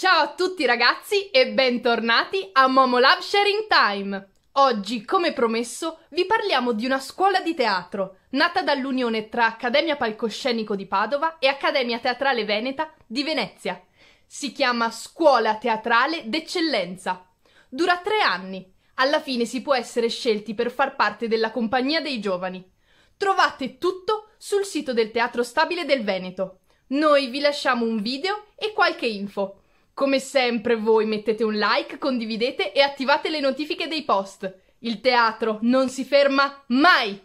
Ciao a tutti ragazzi e bentornati a Momo Momolab Sharing Time! Oggi, come promesso, vi parliamo di una scuola di teatro, nata dall'unione tra Accademia Palcoscenico di Padova e Accademia Teatrale Veneta di Venezia. Si chiama Scuola Teatrale d'Eccellenza. Dura tre anni. Alla fine si può essere scelti per far parte della compagnia dei giovani. Trovate tutto sul sito del Teatro Stabile del Veneto. Noi vi lasciamo un video e qualche info. Come sempre voi mettete un like, condividete e attivate le notifiche dei post. Il teatro non si ferma mai!